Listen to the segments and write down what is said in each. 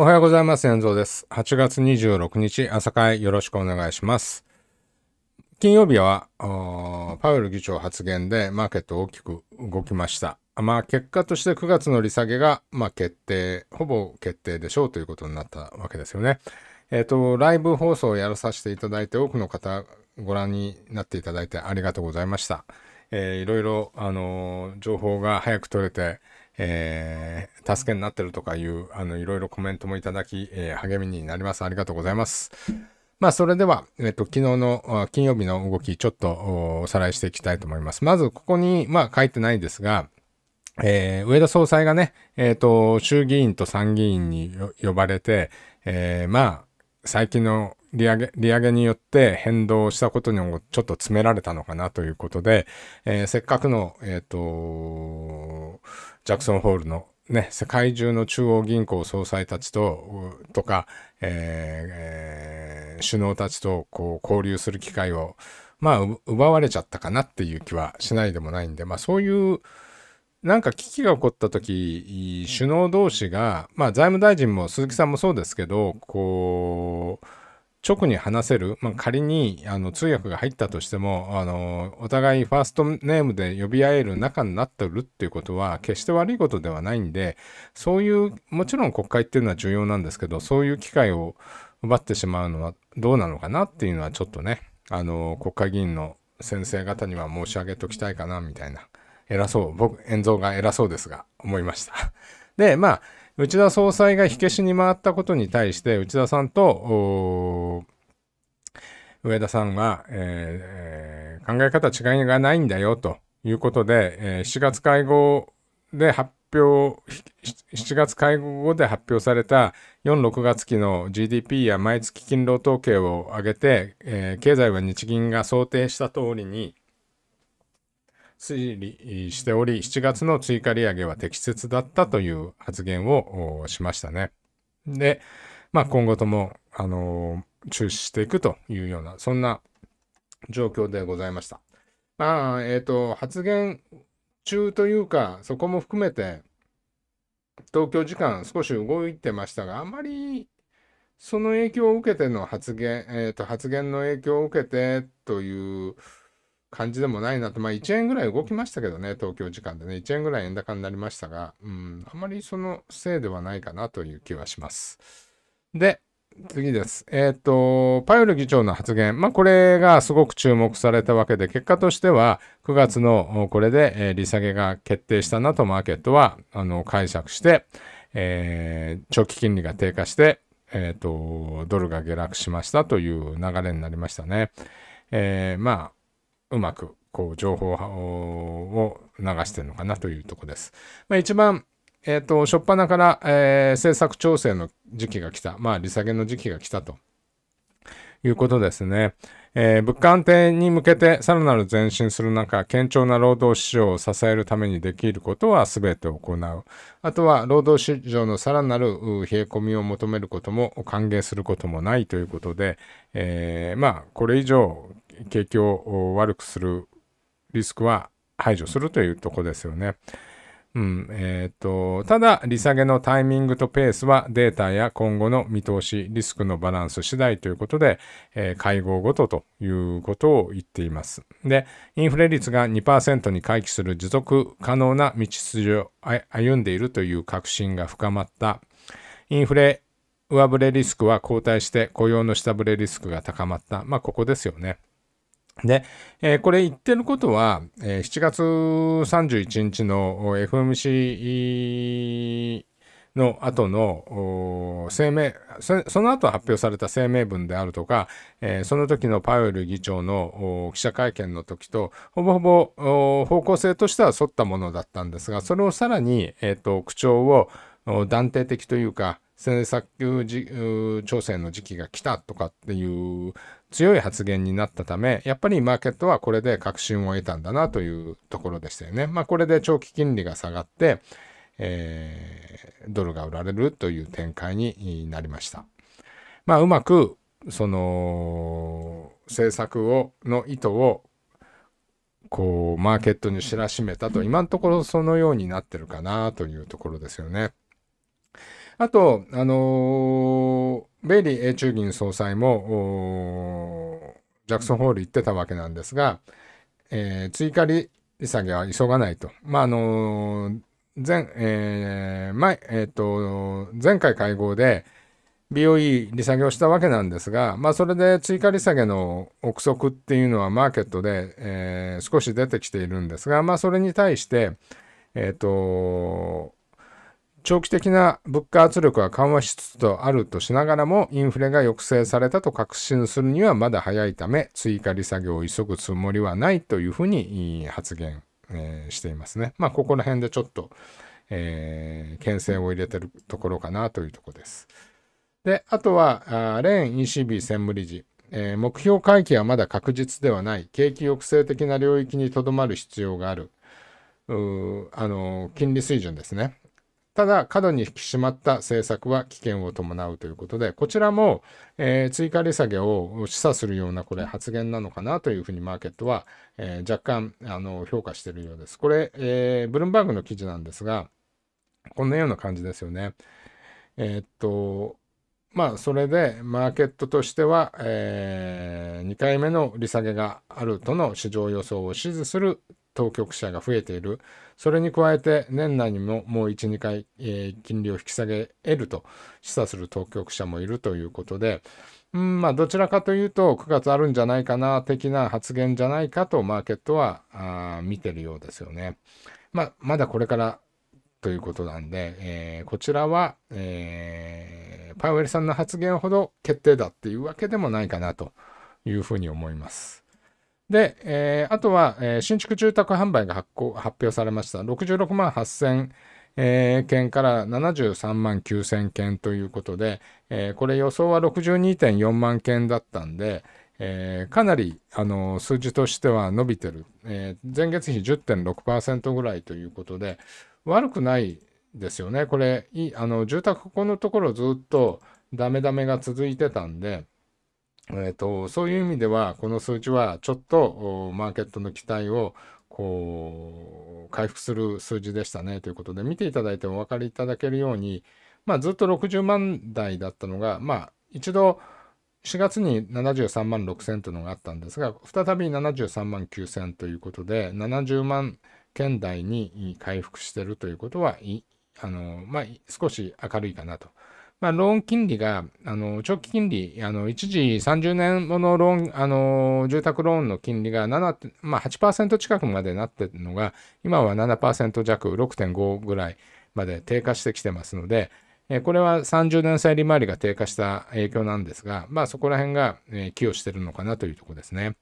おはようございます。遠藤です。8月26日、朝会よろしくお願いします。金曜日は、パウエル議長発言でマーケット大きく動きました。まあ、結果として9月の利下げが、まあ、決定、ほぼ決定でしょうということになったわけですよね。えっ、ー、と、ライブ放送をやらさせていただいて、多くの方ご覧になっていただいてありがとうございました。えー、いろいろ、あのー、情報が早く取れて、えー、助けになってるとかいう、あの、いろいろコメントもいただき、えー、励みになります。ありがとうございます。まあ、それでは、えっと、昨日の、金曜日の動き、ちょっとおさらいしていきたいと思います。まず、ここに、まあ、書いてないんですが、えー、上田総裁がね、えっ、ー、と、衆議院と参議院に呼ばれて、えー、まあ、最近の利上げ、利上げによって変動したことにもちょっと詰められたのかなということで、えー、せっかくの、えっ、ー、とジャクソンホールのね、世界中の中央銀行総裁たちと、とか、えー、えー、首脳たちとこう交流する機会を、まあ、奪われちゃったかなっていう気はしないでもないんで、まあそういう、なんか危機が起こった時、首脳同士が、まあ財務大臣も鈴木さんもそうですけど、こう、直に話せる、まあ、仮にあの通訳が入ったとしてもあのお互いファーストネームで呼び合える仲になってるっていうことは決して悪いことではないんでそういうもちろん国会っていうのは重要なんですけどそういう機会を奪ってしまうのはどうなのかなっていうのはちょっとねあの国会議員の先生方には申し上げときたいかなみたいな偉そう僕演蔵が偉そうですが思いました。でまあ内田総裁が火消しに回ったことに対して、内田さんと、上田さんは、えー、考え方違いがないんだよということで、えー、7月会合で発表、7月会合後で発表された4、6月期の GDP や毎月勤労統計を上げて、えー、経済は日銀が想定した通りに、推理しており、7月の追加利上げは適切だったという発言をしましたね。で、まあ、今後とも、あのー、中止していくというような、そんな状況でございました。まあ、えっ、ー、と、発言中というか、そこも含めて、東京時間少し動いてましたが、あまりその影響を受けての発言、えっ、ー、と、発言の影響を受けてという、感じでもないなと、まあ1円ぐらい動きましたけどね、東京時間でね、1円ぐらい円高になりましたが、うん、あまりそのせいではないかなという気はします。で、次です。えっ、ー、と、パウエル議長の発言。まあ、これがすごく注目されたわけで、結果としては、9月のこれで、利下げが決定したなとマーケットは、あの、解釈して、えー、長期金利が低下して、えっ、ー、と、ドルが下落しましたという流れになりましたね。えー、まあ、うまくこう情報を流してるのかなというとこです。まあ、一番、えっ、ー、と、初っ端から、えー、政策調整の時期が来た、まあ、利下げの時期が来たということですね。えー、物価安定に向けてさらなる前進する中、堅調な労働市場を支えるためにできることは全て行う。あとは、労働市場のさらなる冷え込みを求めることも歓迎することもないということで、えー、まあ、これ以上景気を悪くするリスクは排除するというとこですよね。うんえー、ただ、利下げのタイミングとペースはデータや今後の見通し、リスクのバランス次第ということで、えー、会合ごとということを言っています。で、インフレ率が2%に回帰する持続可能な道筋を歩んでいるという確信が深まった。インフレ上振れリスクは後退して雇用の下振れリスクが高まった。まあ、ここですよね。で、えー、これ言ってることは、えー、7月31日の FMC の後の声明そ、その後発表された声明文であるとか、えー、その時のパウエル議長の記者会見の時と、ほぼほぼ方向性としては沿ったものだったんですが、それをさらに、えーと、と口調を断定的というか、政策調整の時期が来たとかっていう強い発言になったため、やっぱりマーケットはこれで確信を得たんだなというところでしたよね。まあこれで長期金利が下がって、えー、ドルが売られるという展開になりました。まあうまく、その、政策を、の意図を、こう、マーケットに知らしめたと、今のところそのようになってるかなというところですよね。あと、あのーベイリー中銀総裁もジャクソンホール行ってたわけなんですが、えー、追加利下げは急がないと。まああのー、前、えー、前、えー、と、前回会合で BOE 利下げをしたわけなんですが、まあそれで追加利下げの憶測っていうのはマーケットで、えー、少し出てきているんですが、まあそれに対して、えー、と、長期的な物価圧力は緩和しつつとあるとしながらも、インフレが抑制されたと確信するにはまだ早いため、追加利下げを急ぐつもりはないというふうに発言、えー、していますね。まあ、ここら辺でちょっと、えー、牽制を入れてるところかなというところです。で、あとは、あレーン ECB 専務理事。えー、目標回帰はまだ確実ではない。景気抑制的な領域にとどまる必要がある。うあの、金利水準ですね。ただ、過度に引き締まった政策は危険を伴うということで、こちらも、えー、追加利下げを示唆するようなこれ発言なのかなというふうにマーケットは、えー、若干あの評価しているようです。これ、えー、ブルームバーグの記事なんですが、こんなような感じですよね。えー、っと、まあ、それでマーケットとしては、えー、2回目の利下げがあるとの市場予想を支持する当局者が増えている。それに加えて、年内にももう1、2回、えー、金利を引き下げ得ると示唆する当局者もいるということで、うんまあ、どちらかというと、9月あるんじゃないかな、的な発言じゃないかと、マーケットはあ見てるようですよね。まあ、まだこれからということなんで、えー、こちらは、えー、パウエルさんの発言ほど決定だっていうわけでもないかなというふうに思います。で、えー、あとは、えー、新築住宅販売が発行発表されました。66万8000、えー、件から73万9000件ということで、えー、これ予想は62.4万件だったんで、えー、かなり、あのー、数字としては伸びてる。えー、前月比10.6%ぐらいということで、悪くないですよね。これ、いあの住宅ここのところずっとダメダメが続いてたんで、えー、と、そういう意味では、この数値はちょっとマーケットの期待をこう回復する数字でしたねということで見ていただいてお分かりいただけるように、まあ、ずっと60万台だったのが、まあ、一度4月に73万6000というのがあったんですが再び73万9000ということで70万件台に回復してるということはあの、まあ、少し明るいかなとまあ、ローン金利が、あの、長期金利、あの、一時30年ものローン、あの、住宅ローンの金利が7、まあ、8%近くまでなっているのが、今は7%弱、6.5ぐらいまで低下してきてますので、えこれは30年債利回りが低下した影響なんですが、まあ、そこら辺が、え寄与しているのかなというところですね。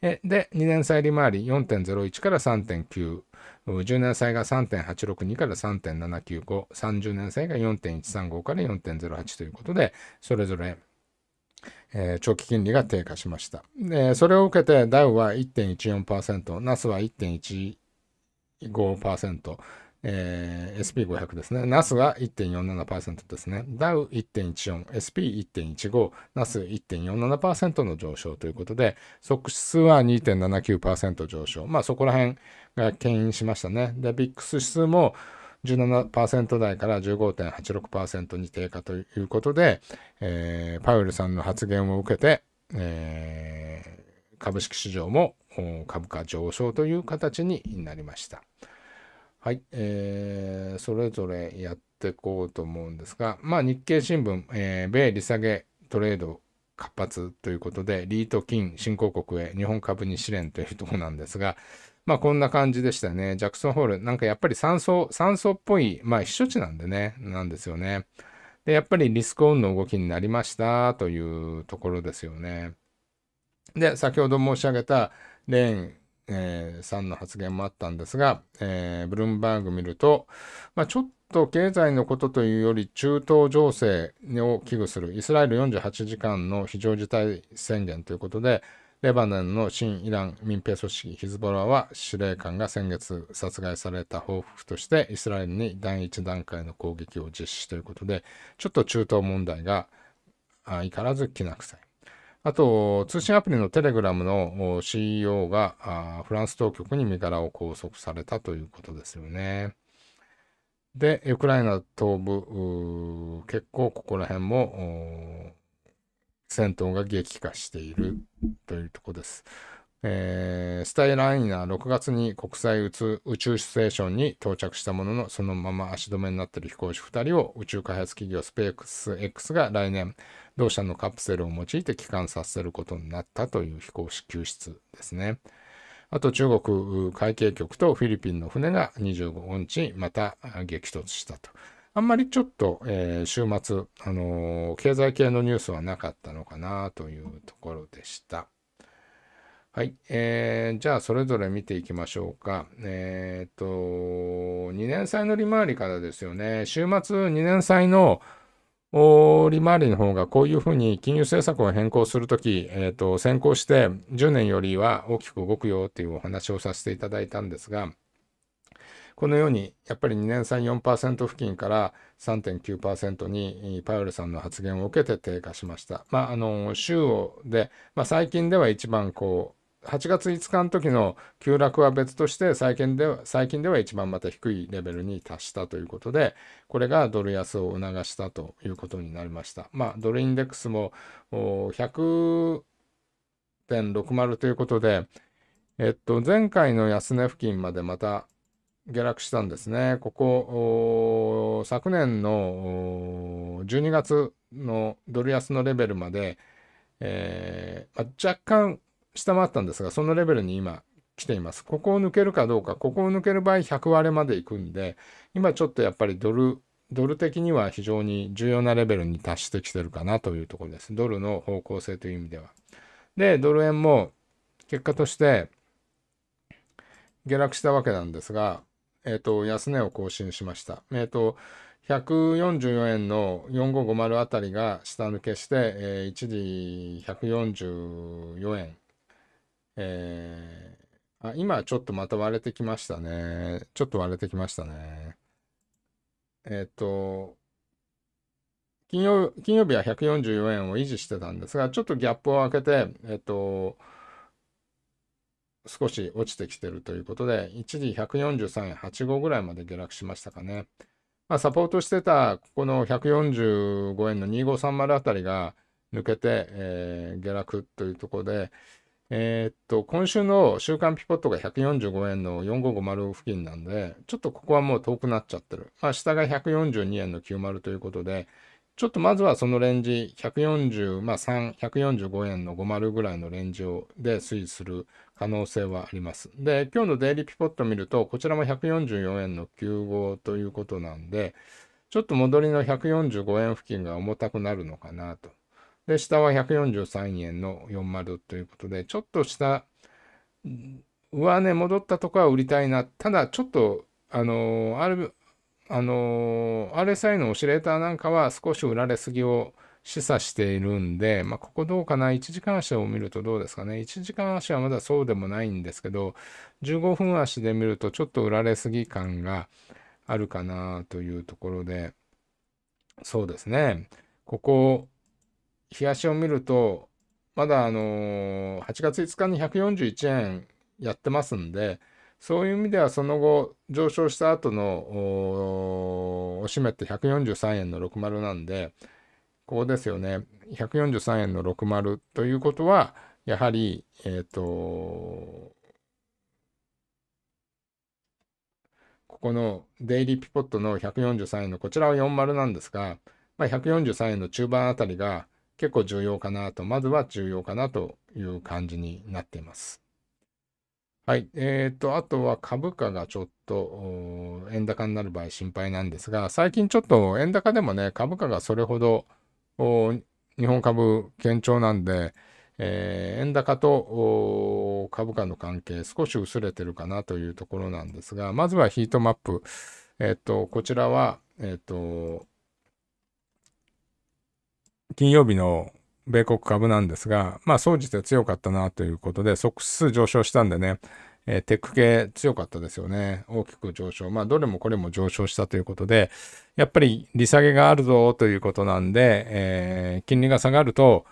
で、2年債利回り4.01から3.9。10年債が3.862から3.795、30年債が4.135から4.08ということで、それぞれえー、長期金利が低下しました。でそれを受けてダウは1.14%、ナスは1.15%、えー、SP500 ですね。ナスが1.47%ですね。ダウ1.14、SP1.15、ナス1.47%の上昇ということで、即指数は2.79%上昇。まあそこら辺が牽引しましたね。で、ビックス指数も17%台から15.86%に低下ということで、えー、パウエルさんの発言を受けて、えー、株式市場も株価上昇という形になりました。はい、えー、それぞれやっていこうと思うんですが、まあ、日経新聞、えー、米利下げトレード活発ということで、リート金新興国へ日本株に試練というとこなんですが、まあこんな感じでしたね。ジャクソンホール、なんかやっぱり酸素、酸素っぽい、まあ避暑地なんでね、なんですよね。で、やっぱりリスクオンの動きになりましたというところですよね。で、先ほど申し上げたレーンえー、さんの発言もあったんですが、えー、ブルームバーグ見ると、まあ、ちょっと経済のことというより中東情勢を危惧するイスラエル48時間の非常事態宣言ということで、レバノンの新イラン民兵組織ヒズボラは司令官が先月殺害された報復としてイスラエルに第一段階の攻撃を実施ということでちょっと中東問題が相変わらずきな臭い。あと、通信アプリのテレグラムの CEO がフランス当局に身柄を拘束されたということですよね。で、ウクライナ東部、結構ここら辺も戦闘が激化しているというところです。えー、スタイライナー6月に国際宇宙ステーションに到着したものの、そのまま足止めになっている飛行士2人を宇宙開発企業スペース X が来年、同社のカプセルを用いて帰還させることになったという飛行士救出ですね。あと中国海警局とフィリピンの船が25チまた激突したと。あんまりちょっと、えー、週末、あのー、経済系のニュースはなかったのかなというところでした。はい、えー、じゃあそれぞれ見ていきましょうか。えっ、ー、と、2年債の利回りからですよね。週末2年債の利回りの方がこういうふうに金融政策を変更するとき、えー、先行して10年よりは大きく動くよっていうお話をさせていただいたんですが、このようにやっぱり2年債4%付近から3.9%にパウエルさんの発言を受けて低下しました。まあ、あの、週で、まあ、最近では一番こう、8月5日の時の急落は別として最近では最近では一番また低いレベルに達したということでこれがドル安を促したということになりましたまあドルインデックスも100.60ということでえっと前回の安値付近までまた下落したんですねここ昨年の12月のドル安のレベルまでえーまあ、若干下回ったんですが、そのレベルに今来ています。ここを抜けるかどうか、ここを抜ける場合100割まで行くんで、今ちょっとやっぱりドル、ドル的には非常に重要なレベルに達してきてるかなというところです。ドルの方向性という意味では。で、ドル円も結果として下落したわけなんですが、えっ、ー、と、安値を更新しました。えっ、ー、と、144円の4550あたりが下抜けして、えー、一時144円えー、あ、今ちょっとまた割れてきましたね。ちょっと割れてきましたね。えっ、ー、と、金曜金曜日は144円を維持してたんですが、ちょっとギャップを開けて、えっ、ー、と、少し落ちてきてるということで、一時143円85ぐらいまで下落しましたかね。まあ、サポートしてた、ここの145円の2530あたりが抜けて、えー、下落というところで、えー、っと、今週の週間ピポットが145円の4550付近なんで、ちょっとここはもう遠くなっちゃってる。まあ、下が142円の90ということで、ちょっとまずはそのレンジ、143、まあ、145円の50ぐらいのレンジをで推移する可能性はあります。で、今日のデイリーピポット見ると、こちらも144円の95ということなんで、ちょっと戻りの145円付近が重たくなるのかなと。で、下は143円の40ということで、ちょっと下、上値戻ったとこは売りたいな。ただ、ちょっと、あのー、ある、あのー、RSI のオシレーターなんかは少し売られすぎを示唆しているんで、まあ、ここどうかな ?1 時間足を見るとどうですかね ?1 時間足はまだそうでもないんですけど、15分足で見るとちょっと売られすぎ感があるかなというところで、そうですね。ここ、冷やしを見ると、まだあの8月5日に141円やってますんで、そういう意味ではその後上昇した後のおしめって143円の60なんで、ここですよね。143円の60ということは、やはり、えっ、ー、と、ここのデイリーピポットの143円のこちらは40なんですが、まあ、143円の中盤あたりが、結構重要かなと、まずは重要かなという感じになっています。はい。えっ、ー、と、あとは株価がちょっと円高になる場合心配なんですが、最近ちょっと円高でもね、株価がそれほど日本株堅調なんで、えー、円高と株価の関係少し薄れてるかなというところなんですが、まずはヒートマップ。えっ、ー、と、こちらは、えっ、ー、と、金曜日の米国株なんですが、まあ、総じて強かったなということで、即数上昇したんでね、えー、テック系強かったですよね。大きく上昇。まあ、どれもこれも上昇したということで、やっぱり利下げがあるぞということなんで、えー、金利が下がると、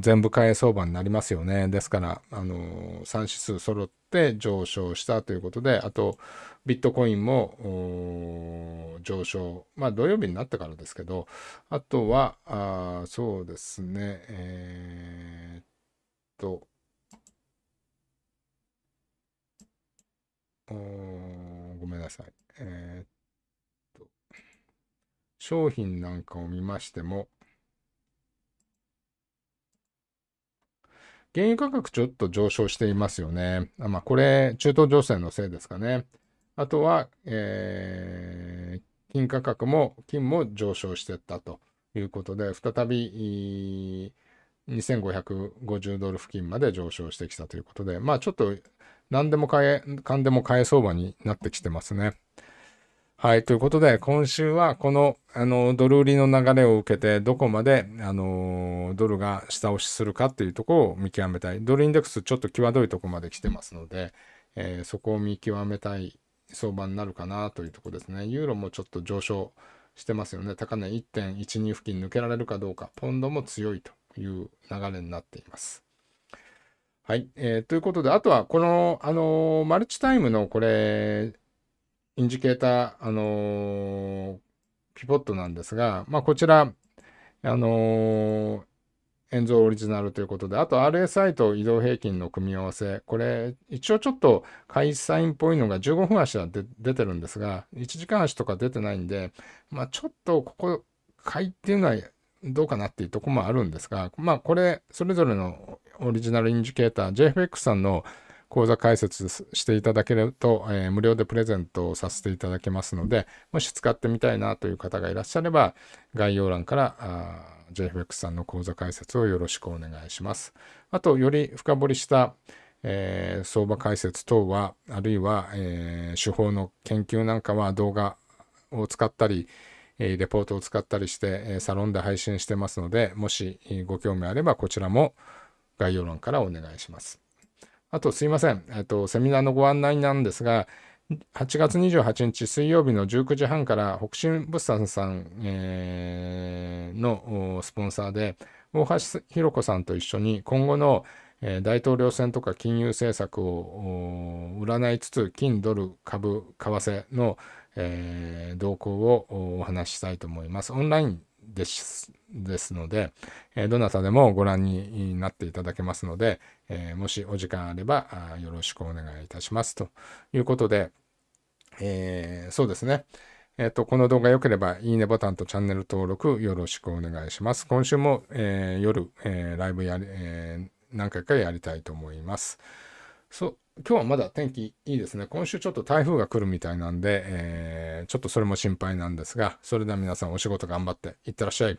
全部買え相場になりますよね。ですから、あのー、3指数揃って上昇したということで、あと、ビットコインも上昇。まあ、土曜日になってからですけど、あとは、あそうですね、えー、っと、ごめんなさい。えー、っと、商品なんかを見ましても、原油価格ちょっと上昇していますよね。あまあ、これ、中東情勢のせいですかね。あとは、えー、金価格も、金も上昇していったということで、再び2550ドル付近まで上昇してきたということで、まあちょっと何でも買え、かんでも買え相場になってきてますね。はい。ということで、今週はこの、あの、ドル売りの流れを受けて、どこまで、あの、ドルが下押しするかっていうところを見極めたい。ドルインデックスちょっと際どいとこまで来てますので、えー、そこを見極めたい相場になるかなというところですね。ユーロもちょっと上昇してますよね。高値1.12付近抜けられるかどうか、ポンドも強いという流れになっています。はい。えー、ということで、あとは、この、あのマルチタイムのこれ、インジケーター、あのー、ピボットなんですが、まあ、こちら、あのー、像オリジナルということで、あと RSI と移動平均の組み合わせ、これ、一応ちょっと会社員っぽいのが15分足は出てるんですが、1時間足とか出てないんで、まあ、ちょっとここ、買いっていうのはどうかなっていうとこもあるんですが、まあ、これ、それぞれのオリジナルインジケーター、JFX さんの、講座解説していただけると、えー、無料でプレゼントをさせていただけますので、もし使ってみたいなという方がいらっしゃれば、概要欄から JFX さんの講座解説をよろしくお願いします。あと、より深掘りした、えー、相場解説等は、あるいは、えー、手法の研究なんかは動画を使ったり、レポートを使ったりして、サロンで配信してますので、もしご興味あればこちらも概要欄からお願いします。あとすいません、えっと、セミナーのご案内なんですが、8月28日水曜日の19時半から北進物産さん、えー、のスポンサーで、大橋弘子さんと一緒に今後の大統領選とか金融政策を占いつつ金ドル株為替の、えー、動向をお話ししたいと思います。オンラインですですので、えー、どなたでもご覧になっていただけますので、えー、もしお時間あればあよろしくお願いいたしますということで、えー、そうですね。えっ、と、この動画良ければ、いいねボタンとチャンネル登録よろしくお願いします。今週も、えー、夜、えー、ライブやり、えー、何回かやりたいと思います。そう、今日はまだ天気いいですね。今週ちょっと台風が来るみたいなんで、えー、ちょっとそれも心配なんですが、それでは皆さんお仕事頑張っていってらっしゃい。